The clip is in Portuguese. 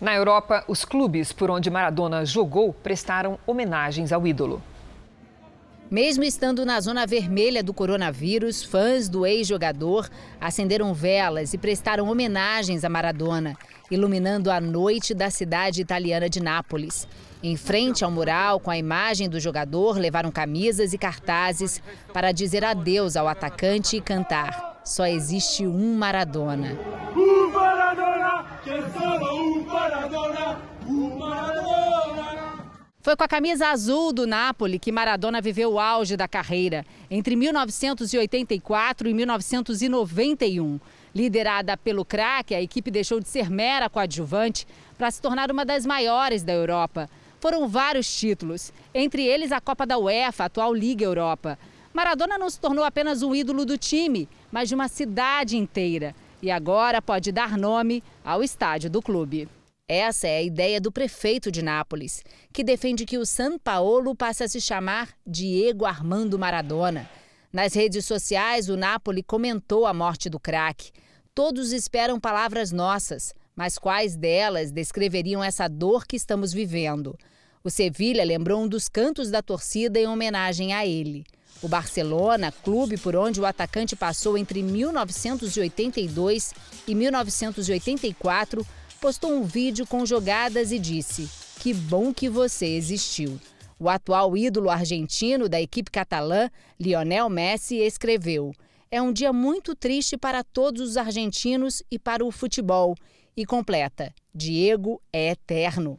Na Europa, os clubes por onde Maradona jogou prestaram homenagens ao ídolo. Mesmo estando na zona vermelha do coronavírus, fãs do ex-jogador acenderam velas e prestaram homenagens a Maradona, iluminando a noite da cidade italiana de Nápoles. Em frente ao mural, com a imagem do jogador, levaram camisas e cartazes para dizer adeus ao atacante e cantar: Só existe um Maradona. Um Maradona que é um Maradona. Foi com a camisa azul do Napoli que Maradona viveu o auge da carreira, entre 1984 e 1991. Liderada pelo craque, a equipe deixou de ser mera coadjuvante para se tornar uma das maiores da Europa. Foram vários títulos, entre eles a Copa da UEFA, atual Liga Europa. Maradona não se tornou apenas um ídolo do time, mas de uma cidade inteira. E agora pode dar nome ao estádio do clube. Essa é a ideia do prefeito de Nápoles, que defende que o São Paulo passe a se chamar Diego Armando Maradona. Nas redes sociais, o Napoli comentou a morte do craque. Todos esperam palavras nossas, mas quais delas descreveriam essa dor que estamos vivendo? O Sevilha lembrou um dos cantos da torcida em homenagem a ele. O Barcelona, clube por onde o atacante passou entre 1982 e 1984, postou um vídeo com jogadas e disse: Que bom que você existiu. O atual ídolo argentino da equipe catalã, Lionel Messi, escreveu: É um dia muito triste para todos os argentinos e para o futebol. E completa: Diego é eterno.